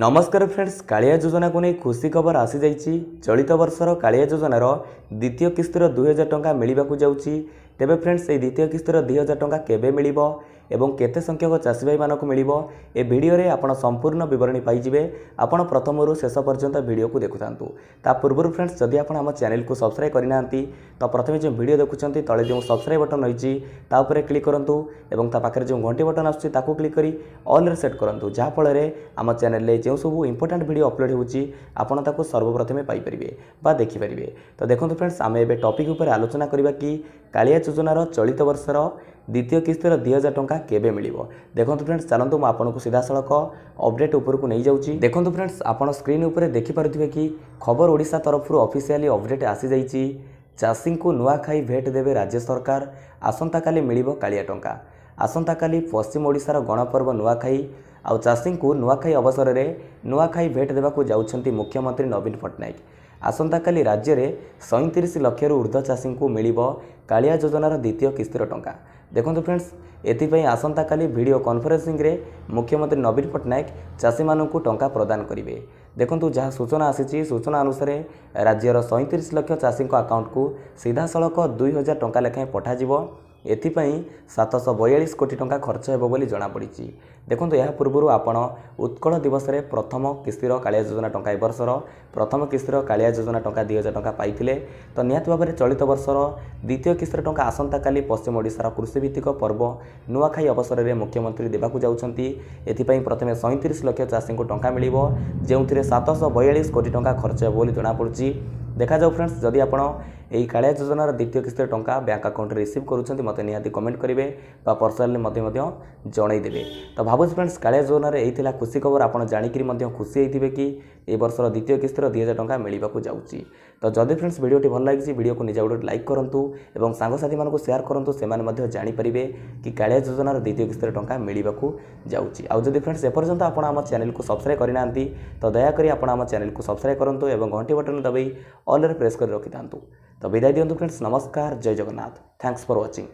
ନମସ୍କାର ଫ୍ରେଣ୍ଡସ୍ କାଳିଆ ଯୋଜନାକୁ ନେଇ ଖୁସି ଖବର ଆସିଯାଇଛି ଚଳିତ ବର୍ଷର କାଳିଆ ଯୋଜନାର ଦ୍ୱିତୀୟ କିସ୍ତିର ଦୁଇହଜାର ଟଙ୍କା ମିଳିବାକୁ ଯାଉଛି ତେବେ ଫ୍ରେଣ୍ଡସ୍ ଏହି ଦ୍ୱିତୀୟ କିସ୍ତିର ଦୁଇହଜାର ଟଙ୍କା କେବେ ମିଳିବ ଏବଂ କେତେ ସଂଖ୍ୟକ ଚାଷୀ ଭାଇମାନଙ୍କୁ ମିଳିବ ଏ ଭିଡ଼ିଓରେ ଆପଣ ସମ୍ପୂର୍ଣ୍ଣ ବିବରଣୀ ପାଇଯିବେ ଆପଣ ପ୍ରଥମରୁ ଶେଷ ପର୍ଯ୍ୟନ୍ତ ଭିଡ଼ିଓକୁ ଦେଖୁଥାନ୍ତୁ ତା ପୂର୍ବରୁ ଫ୍ରେଣ୍ଡସ୍ ଯଦି ଆପଣ ଆମ ଚ୍ୟାନେଲକୁ ସବସ୍କ୍ରାଇବ୍ କରିନାହାନ୍ତି ତ ପ୍ରଥମେ ଯେଉଁ ଭିଡ଼ିଓ ଦେଖୁଛନ୍ତି ତଳେ ଯେଉଁ ସବସ୍କ୍ରାଇବ୍ ବଟନ୍ ରହିଛି ତା ଉପରେ କ୍ଲିକ୍ କରନ୍ତୁ ଏବଂ ତା ପାଖରେ ଯେଉଁ ଘଣ୍ଟି ବଟନ୍ ଆସୁଛି ତାକୁ କ୍ଲିକ୍ କରି ଅଲ୍ରେ ସେଟ୍ କରନ୍ତୁ ଯାହାଫଳରେ ଆମ ଚ୍ୟାନେଲରେ ଯେଉଁ ସବୁ ଇମ୍ପୋର୍ଟାଣ୍ଟ ଭିଡ଼ିଓ ଅପଲୋଡ଼ ହେଉଛି ଆପଣ ତାକୁ ସର୍ବପ୍ରଥମେ ପାଇପାରିବେ ବା ଦେଖିପାରିବେ ତ ଦେଖନ୍ତୁ ଫ୍ରେଣ୍ଡସ୍ ଆମେ ଏବେ ଟପିକ୍ ଉପରେ ଆଲୋଚନା କରିବା କି କାଳିଆ ଯୋଜନାର ଚଳିତ ବର୍ଷର ଦ୍ୱିତୀୟ କିସ୍ତିର ଦୁଇ ହଜାର ଟଙ୍କା କେବେ ମିଳିବ ଦେଖନ୍ତୁ ଫ୍ରେଣ୍ଡସ୍ ଚାଲନ୍ତୁ ମୁଁ ଆପଣଙ୍କୁ ସିଧାସଳଖ ଅପଡ଼େଟ୍ ଉପରକୁ ନେଇଯାଉଛି ଦେଖନ୍ତୁ ଫ୍ରେଣ୍ଡସ୍ ଆପଣ ସ୍କ୍ରିନ୍ ଉପରେ ଦେଖିପାରୁଥିବେ କି ଖବର ଓଡ଼ିଶା ତରଫରୁ ଅଫିସିଆଲି ଅପଡ଼େଟ୍ ଆସିଯାଇଛି ଚାଷୀଙ୍କୁ ନୂଆଖାଇ ଭେଟ ଦେବେ ରାଜ୍ୟ ସରକାର ଆସନ୍ତାକାଲି ମିଳିବ କାଳିଆ ଟଙ୍କା ଆସନ୍ତାକାଲି ପଶ୍ଚିମ ଓଡ଼ିଶାର ଗଣପର୍ବ ନୂଆଖାଇ ଆଉ ଚାଷୀଙ୍କୁ ନୂଆଖାଇ ଅବସରରେ ନୂଆଖାଇ ଭେଟ ଦେବାକୁ ଯାଉଛନ୍ତି ମୁଖ୍ୟମନ୍ତ୍ରୀ ନବୀନ ପଟ୍ଟନାୟକ ଆସନ୍ତାକାଲି ରାଜ୍ୟରେ ସଇଁତିରିଶ ଲକ୍ଷରୁ ଉର୍ଦ୍ଧ୍ୱ ଚାଷୀଙ୍କୁ ମିଳିବ କାଳିଆ ଯୋଜନାର ଦ୍ୱିତୀୟ କିସ୍ତିର ଟଙ୍କା ଦେଖନ୍ତୁ ଫ୍ରେଣ୍ଡସ୍ ଏଥିପାଇଁ ଆସନ୍ତାକାଲି ଭିଡ଼ିଓ କନଫରେନ୍ସିଂରେ ମୁଖ୍ୟମନ୍ତ୍ରୀ ନବୀନ ପଟ୍ଟନାୟକ ଚାଷୀମାନଙ୍କୁ ଟଙ୍କା ପ୍ରଦାନ କରିବେ ଦେଖନ୍ତୁ ଯାହା ସୂଚନା ଆସିଛି ସୂଚନା ଅନୁସାରେ ରାଜ୍ୟର ସଇଁତିରିଶ ଲକ୍ଷ ଚାଷୀଙ୍କ ଆକାଉଣ୍ଟକୁ ସିଧାସଳଖ ଦୁଇ ହଜାର ଟଙ୍କା ଲେଖାଏଁ ପଠାଯିବ ଏଥିପାଇଁ ସାତଶହ ବୟାଳିଶ କୋଟି ଟଙ୍କା ଖର୍ଚ୍ଚ ହେବ ବୋଲି ଜଣାପଡ଼ିଛି ଦେଖନ୍ତୁ ଏହା ପୂର୍ବରୁ ଆପଣ ଉତ୍କଳ ଦିବସରେ ପ୍ରଥମ କିସ୍ତିର କାଳିଆ ଯୋଜନା ଟଙ୍କା ଏ ବର୍ଷର ପ୍ରଥମ କିସ୍ତିର କାଳିଆ ଯୋଜନା ଟଙ୍କା ଦୁଇ ହଜାର ଟଙ୍କା ପାଇଥିଲେ ତ ନିହାତି ଭାବରେ ଚଳିତ ବର୍ଷର ଦ୍ୱିତୀୟ କିସ୍ତିର ଟଙ୍କା ଆସନ୍ତାକାଲି ପଶ୍ଚିମ ଓଡ଼ିଶାର କୃଷିଭିତ୍ତିକ ପର୍ବ ନୂଆଖାଇ ଅବସରରେ ମୁଖ୍ୟମନ୍ତ୍ରୀ ଦେବାକୁ ଯାଉଛନ୍ତି ଏଥିପାଇଁ ପ୍ରଥମେ ସଇଁତିରିଶ ଲକ୍ଷ ଚାଷୀଙ୍କୁ ଟଙ୍କା ମିଳିବ ଯେଉଁଥିରେ ସାତଶହ ବୟାଳିଶ କୋଟି ଟଙ୍କା ଖର୍ଚ୍ଚ ହେବ ବୋଲି ଜଣାପଡ଼ୁଛି ଦେଖାଯାଉ ଫ୍ରେଣ୍ଡସ୍ ଯଦି ଆପଣ ଏହି କାଳିଆ ଯୋଜନାର ଦ୍ୱିତୀୟ କିସ୍ତିର ଟଙ୍କା ବ୍ୟାଙ୍କ ଆକାଉଣ୍ଟରେ ରିସିଭ୍ କରୁଛନ୍ତି ମୋତେ ନିହାତି କମେଣ୍ଟ କରିବେ ବା ପର୍ସନାଲି ମୋତେ ମଧ୍ୟ ଜଣାଇଦେବେ ତ ଭାବୁଛି ଫ୍ରେଣ୍ଡସ୍ କାଳିଆ ଯୋଜନାରେ ଏଇ ଥିଲା ଖୁସି ଖବର ଆପଣ ଜାଣିକିରି ମଧ୍ୟ ଖୁସି ହେଇଥିବେ କି ଏ ବର୍ଷର ଦ୍ୱିତୀୟ କିସ୍ତିର ଦୁଇ ହଜାର ଟଙ୍କା ମିଳିବାକୁ ଯାଉଛି ତ ଯଦି ଫ୍ରେଣ୍ଡସ୍ ଭିଡ଼ିଓଟି ଭଲ ଲାଗିଛି ଭିଡ଼ିଓକୁ ନିଜ ଗୋଟେ ଲାଇକ୍ କରନ୍ତୁ ଏବଂ ସାଙ୍ଗସାଥିମାନଙ୍କୁ ସେୟାର କରନ୍ତୁ ସେମାନେ ମଧ୍ୟ ଜାଣିପାରିବେ କି କାଳିଆ ଯୋଜନାର ଦ୍ୱିତୀୟ କିସ୍ତିର ଟଙ୍କା ମିଳିବାକୁ ଯାଉଛି ଆଉ ଯଦି ଫ୍ରେଣ୍ଡସ୍ ଏପର୍ଯ୍ୟନ୍ତ ଆପଣ ଆମ ଚ୍ୟାନେଲକୁ ସବସ୍କ୍ରାଇବ୍ କରିନାହାନ୍ତି ତ ଦୟାକରି ଆପଣ ଆମ ଚ୍ୟାନେଲକୁ ସବସ୍କ୍ରାଇବ୍ କରନ୍ତୁ ଏବଂ ଘଣ୍ଟି ବଟନ୍ ଦବାଇ ଅଲ୍ରେ ପ୍ରେସ୍ କରି ରଖିଥାନ୍ତୁ ତ ବିଦାୟ ଦିଅନ୍ତୁ ଫ୍ରେଣ୍ଡସ୍ ନମସ୍କାର ଜୟ ଜଗନ୍ନାଥ ଥ୍ୟାଙ୍କସ୍ ଫର୍ ୱାଚିଂ